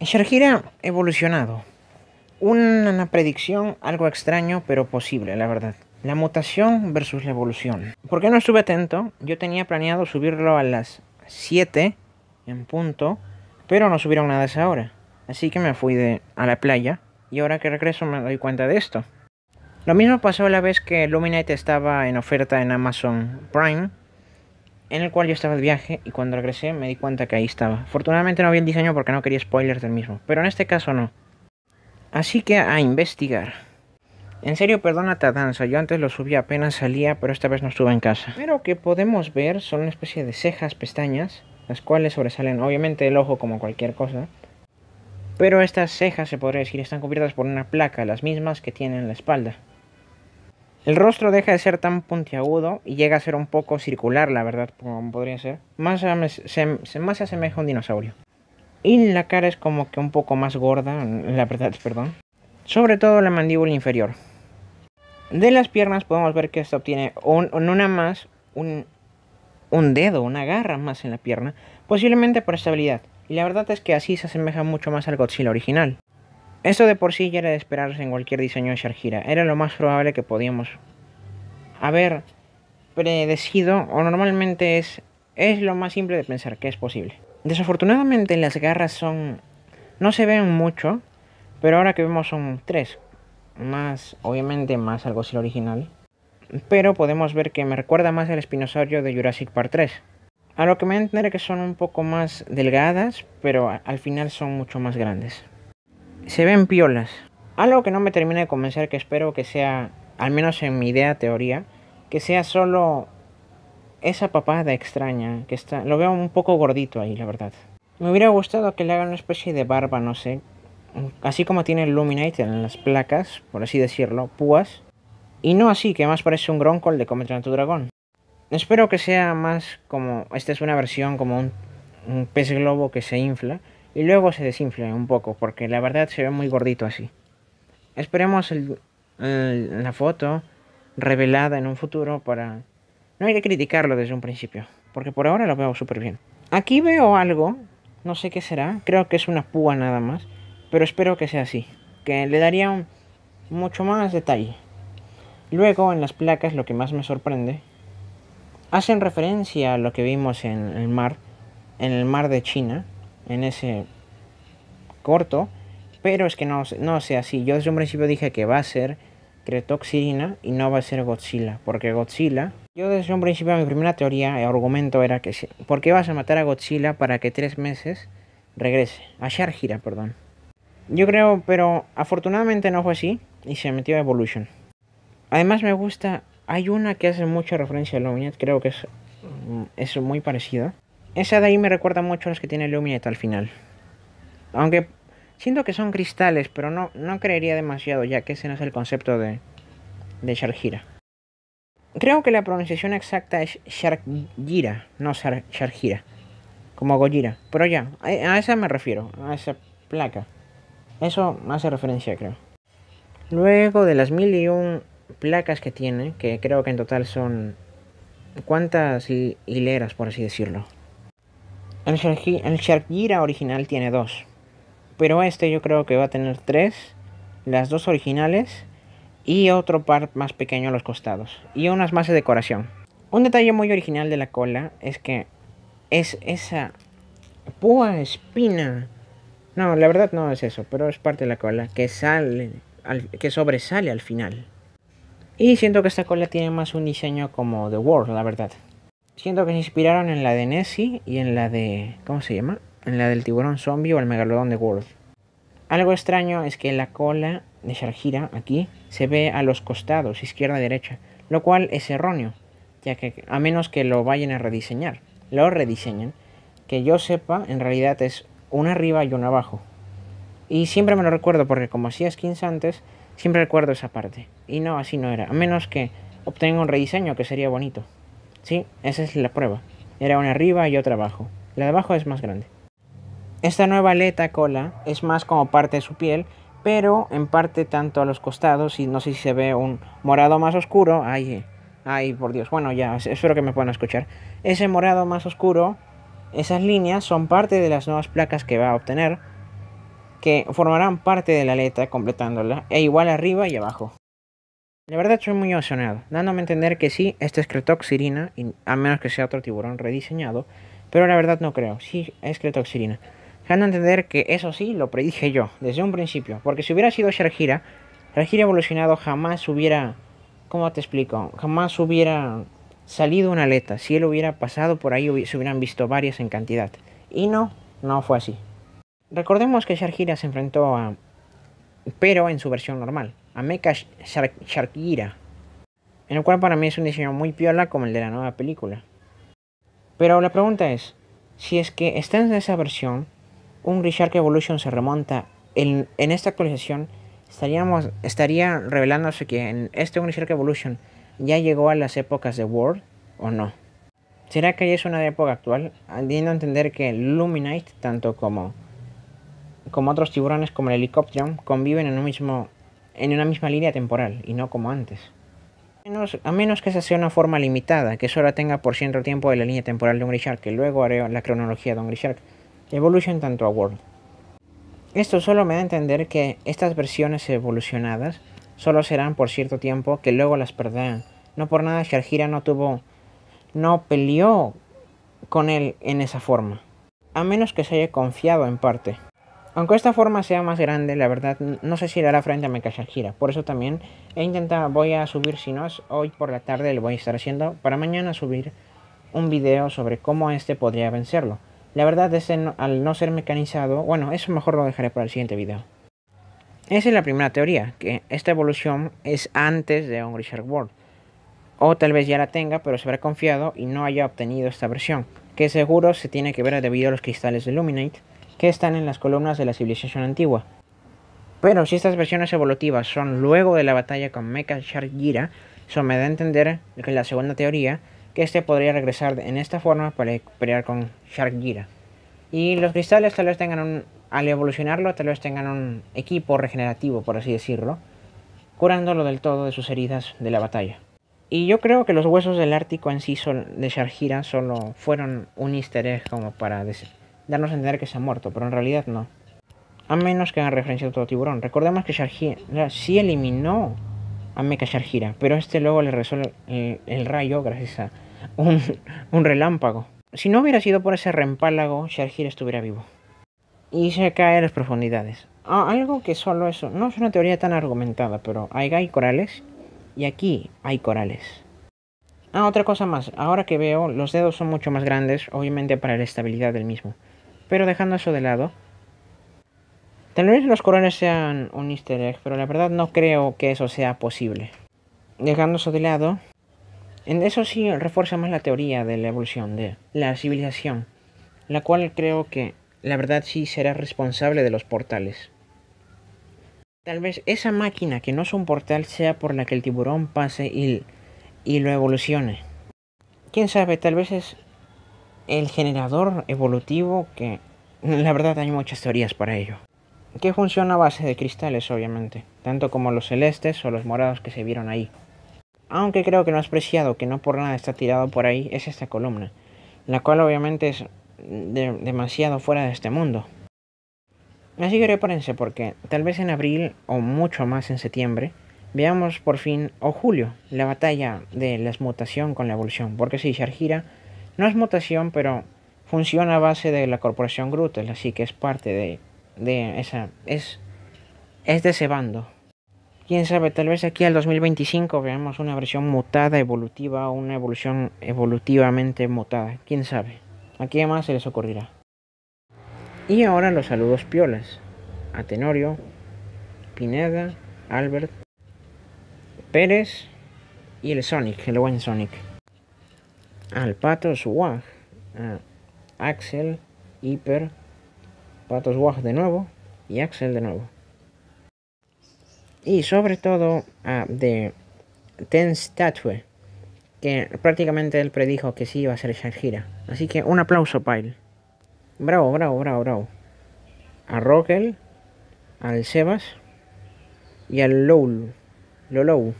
Sharjira evolucionado. Una predicción algo extraño, pero posible, la verdad. La mutación versus la evolución. ¿Por qué no estuve atento? Yo tenía planeado subirlo a las 7 en punto, pero no subieron nada a esa hora. Así que me fui a la playa y ahora que regreso me doy cuenta de esto. Lo mismo pasó la vez que Luminite estaba en oferta en Amazon Prime en el cual yo estaba de viaje y cuando regresé me di cuenta que ahí estaba. Afortunadamente no había el diseño porque no quería spoilers del mismo, pero en este caso no. Así que a investigar. En serio, perdona danza. yo antes lo subía apenas salía, pero esta vez no estuve en casa. Pero que podemos ver son una especie de cejas, pestañas, las cuales sobresalen obviamente el ojo como cualquier cosa. Pero estas cejas, se podría decir, están cubiertas por una placa, las mismas que tienen la espalda. El rostro deja de ser tan puntiagudo y llega a ser un poco circular, la verdad, como podría ser. Más, se, más asemeja a un dinosaurio. Y la cara es como que un poco más gorda, la verdad, perdón. Sobre todo la mandíbula inferior. De las piernas podemos ver que esta obtiene un, una más, un dedo, una garra más en la pierna, posiblemente por estabilidad. Y la verdad es que así se asemeja mucho más al Godzilla original. Esto de por sí ya era de esperarse en cualquier diseño de Sharjira, era lo más probable que podíamos haber predecido, o normalmente es, es lo más simple de pensar que es posible. Desafortunadamente las garras son... no se ven mucho, pero ahora que vemos son tres, más, obviamente más algo el original, pero podemos ver que me recuerda más al espinosaurio de Jurassic Park 3. A lo que me enteré que son un poco más delgadas, pero al final son mucho más grandes se ven piolas. Algo que no me termina de convencer, que espero que sea, al menos en mi idea teoría, que sea solo esa papada extraña, que está, lo veo un poco gordito ahí, la verdad. Me hubiera gustado que le hagan una especie de barba, no sé, así como tiene el Luminite en las placas, por así decirlo, púas, y no así, que más parece un Gronkol de Cometer a tu Dragón. Espero que sea más como, esta es una versión como un pez globo que se infla, y luego se desinfla un poco porque la verdad se ve muy gordito así. Esperemos la foto revelada en un futuro para no hay que criticarlo desde un principio, porque por ahora lo veo súper bien. Aquí veo algo, no sé qué será, creo que es una púa nada más, pero espero que sea así, que le daría mucho más detalle. Luego en las placas lo que más me sorprende, hacen referencia a lo que vimos en el mar, en el mar de China, en ese corto, pero es que no, no sea así. Yo desde un principio dije que va a ser Cretoxirina y no va a ser Godzilla, porque Godzilla... Yo desde un principio mi primera teoría, eh, argumento era que... ¿Por qué vas a matar a Godzilla para que tres meses regrese? A Shargira, perdón. Yo creo, pero afortunadamente no fue así y se metió a Evolution. Además me gusta, hay una que hace mucha referencia a la creo que es, mm, es muy parecida. Esa de ahí me recuerda mucho a las que tiene Luminet al final. Aunque siento que son cristales, pero no, no creería demasiado, ya que ese no es el concepto de, de Creo que la pronunciación exacta es Sharjira, no Sharjira. como Gojira. Pero ya, a esa me refiero, a esa placa. Eso hace referencia, creo. Luego de las mil y un placas que tiene, que creo que en total son... ¿Cuántas hileras, por así decirlo? El, Shark Sharkyira original tiene dos. Pero este yo creo que va a tener tres. Las dos originales. Y otro par más pequeño a los costados. Y unas más de decoración. Un detalle muy original de la cola es que es esa púa espina. No, la verdad no es eso, pero es parte de la cola que sale, que sobresale al final. Y siento que esta cola tiene más un diseño como The World, la verdad. Siento que se inspiraron en la de Nessie y en la de... ¿Cómo se llama? En la del tiburón zombie o el megalodón de World. Algo extraño es que la cola de Shargira aquí se ve a los costados, izquierda y derecha, lo cual es erróneo, ya que a menos que lo vayan a rediseñar, lo rediseñan, que yo sepa, en realidad es una arriba y una abajo. Y siempre me lo recuerdo porque como hacía skins antes, siempre recuerdo esa parte. Y no, así no era, a menos que obtenga un rediseño que sería bonito. Sí, esa es la prueba. Era una arriba y otra abajo. La de abajo es más grande. Esta nueva aleta cola es más como parte de su piel, pero en parte tanto a los costados y no sé si se ve un morado más oscuro. Ay, ay, por Dios. Bueno, ya, espero que me puedan escuchar. Ese morado más oscuro, esas líneas son parte de las nuevas placas que va a obtener, que formarán parte de la aleta completándola, e igual arriba y abajo. La verdad soy muy emocionado, dándome a entender que sí, este es Cretoxirina, a menos que sea otro tiburón rediseñado, pero la verdad no creo, sí es Cretoxirina. Dando a entender que eso sí lo predije yo, desde un principio, porque si hubiera sido Sharjira, Sharjira evolucionado jamás hubiera, ¿cómo te explico? Jamás hubiera salido una aleta, si él hubiera pasado por ahí se hubieran visto varias en cantidad. Y no, no fue así. Recordemos que Sharjira se enfrentó a... Pero en su versión normal, Ameka Sharkira, en el cual para mí es un diseño muy piola como el de la nueva película. Pero la pregunta es, si es que está en esa versión, un Shark Evolution se remonta en, esta actualización, estaríamos, estaría revelándose que en este Grishark Evolution ya llegó a las épocas de World o no. ¿Será que ya es una época actual? Diendo a entender que Luminite, tanto como, como otros tiburones como el helicóptero conviven en un mismo en una misma línea temporal y no como antes. A menos, que esa sea una forma limitada, que solo tenga por cierto tiempo de la línea temporal de un que luego haré la cronología de un Grishark, Evolution tanto a World. Esto solo me da a entender que estas versiones evolucionadas solo serán por cierto tiempo que luego las perderán. No por nada Shargira no tuvo, no peleó con él en esa forma. A menos que se haya confiado en parte. Aunque esta forma sea más grande, la verdad no sé si le hará frente a Gira. Por eso también he intentado, voy a subir, si no es hoy por la tarde, lo voy a estar haciendo, para mañana subir un video sobre cómo este podría vencerlo. La verdad es que al no ser mecanizado, bueno, eso mejor lo dejaré para el siguiente video. Esa es la primera teoría, que esta evolución es antes de un Shark World. O tal vez ya la tenga, pero se habrá confiado y no haya obtenido esta versión, que seguro se tiene que ver debido a los cristales de Luminate que están en las columnas de la civilización antigua. Pero si estas versiones evolutivas son luego de la batalla con Mecha Shargira, eso me da a entender que la segunda teoría, que este podría regresar en esta forma para pelear con Shargira. Y los cristales tal vez tengan un, al evolucionarlo, tal vez tengan un equipo regenerativo, por así decirlo, curándolo del todo de sus heridas de la batalla. Y yo creo que los huesos del Ártico en sí son, de Shargira solo fueron un easter como para decir darnos a entender que se ha muerto, pero en realidad no. A menos que hagan referencia a otro tiburón. Recordemos que Sharjira sí eliminó a Mecha Sharjira. pero este luego le resuelve el, rayo gracias a un, relámpago. Si no hubiera sido por ese reempálago, Sharjira estuviera vivo. Y se cae a las profundidades. Ah, algo que solo eso, no es una teoría tan argumentada, pero ahí hay corales y aquí hay corales. Ah, otra cosa más. Ahora que veo, los dedos son mucho más grandes, obviamente para la estabilidad del mismo. Pero dejando eso de lado, tal vez los corones sean un easter egg, pero la verdad no creo que eso sea posible. Dejando eso de lado, en eso sí refuerza más la teoría de la evolución, de la civilización, la cual creo que la verdad sí será responsable de los portales. Tal vez esa máquina que no es un portal sea por la que el tiburón pase y, y lo evolucione. Quién sabe, tal vez es el generador evolutivo que la verdad hay muchas teorías para ello. Que funciona a base de cristales, obviamente, tanto como los celestes o los morados que se vieron ahí. Aunque creo que no has preciado que no por nada está tirado por ahí es esta columna, la cual obviamente es demasiado fuera de este mundo. Así que repárense porque tal vez en abril o mucho más en septiembre veamos por fin, o julio, la batalla de la mutación con la evolución, porque si Sharjira no es mutación, pero funciona a base de la corporación Grutel, así que es parte de, esa. Es, de ese bando. Quién sabe, tal vez aquí al 2025 veamos una versión mutada, evolutiva una evolución evolutivamente mutada. Quién sabe. Aquí además se les ocurrirá? Y ahora los saludos piolas. A Tenorio, Pineda, Albert, Pérez y el Sonic, el buen Sonic al patos Wag Axel, Hyper patos Swag de nuevo y Axel de nuevo. Y sobre todo a de Ten Statue, que prácticamente él predijo que sí iba a ser gira. Así que un aplauso para Bravo, bravo, bravo, bravo. A Rockel, al Sebas y al Lowl Lolou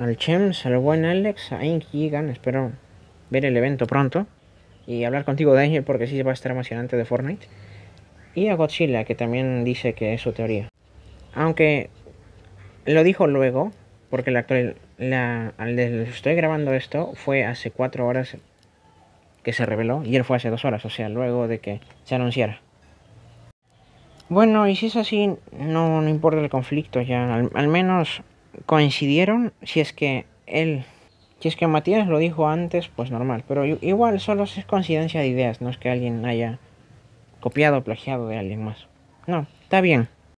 al Chems, al buen Alex, a Ink Gigan. Espero ver el evento pronto y hablar contigo, de Ángel porque sí va a estar emocionante de Fortnite. Y a Godzilla, que también dice que es su teoría. Aunque lo dijo luego, porque la, la, al que estoy grabando esto fue hace cuatro horas que se reveló y él fue hace dos horas, o sea, luego de que se anunciara. Bueno, y si es así, no, importa el conflicto ya, al menos coincidieron, si es que él, si es que Matías lo dijo antes, pues normal, pero igual solo es coincidencia de ideas, no es que alguien haya copiado o plagiado de alguien más. No, está bien.